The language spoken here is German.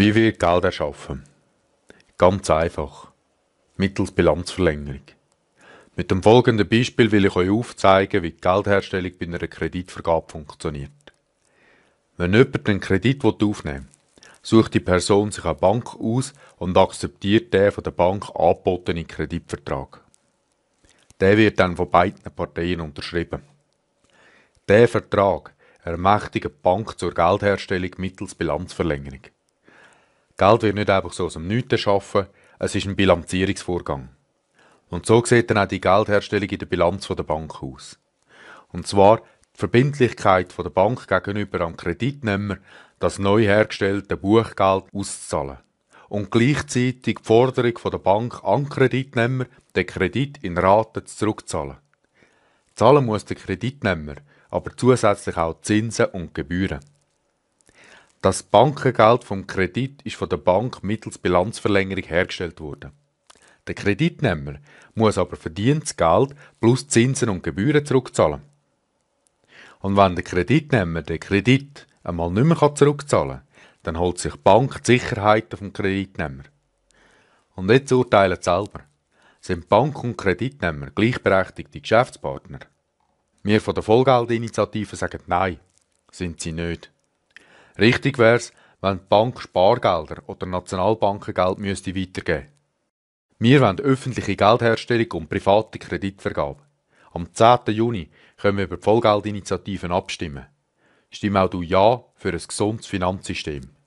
Wie wird Geld erschaffen? Ganz einfach. Mittels Bilanzverlängerung. Mit dem folgenden Beispiel will ich euch aufzeigen, wie die Geldherstellung bei einer Kreditvergabe funktioniert. Wenn jemand einen Kredit aufnehmen will, sucht die Person sich eine Bank aus und akzeptiert den von der Bank angebotenen Kreditvertrag. Der wird dann von beiden Parteien unterschrieben. Der Vertrag ermächtigt die Bank zur Geldherstellung mittels Bilanzverlängerung. Geld wird nicht einfach so aus dem Nichts erschaffen, es ist ein Bilanzierungsvorgang. Und so sieht dann auch die Geldherstellung in der Bilanz der Bank aus. Und zwar die Verbindlichkeit der Bank gegenüber dem Kreditnehmer, das neu hergestellte Buchgeld auszuzahlen. Und gleichzeitig die Forderung der Bank an den Kreditnehmer, den Kredit in Raten zurückzuzahlen. Zahlen muss der Kreditnehmer, aber zusätzlich auch Zinsen und Gebühren. Das Bankengeld vom Kredit ist von der Bank mittels Bilanzverlängerung hergestellt worden. Der Kreditnehmer muss aber verdientes Geld plus Zinsen und Gebühren zurückzahlen. Und wenn der Kreditnehmer den Kredit einmal nicht mehr zurückzahlen kann, dann holt sich die Bank die Sicherheiten vom Kreditnehmer. Und jetzt urteilen sie selber. Sind Bank und Kreditnehmer gleichberechtigte Geschäftspartner? Wir von der Vollgeldinitiative sagen nein, sind sie nicht. Richtig wäre es, wenn die Bank Spargelder oder Nationalbankengeld müsste weitergeben Wir wollen öffentliche Geldherstellung und private Kreditvergabe. Am 10. Juni können wir über die Vollgeldinitiativen abstimmen. Stimme auch du Ja für ein gesundes Finanzsystem.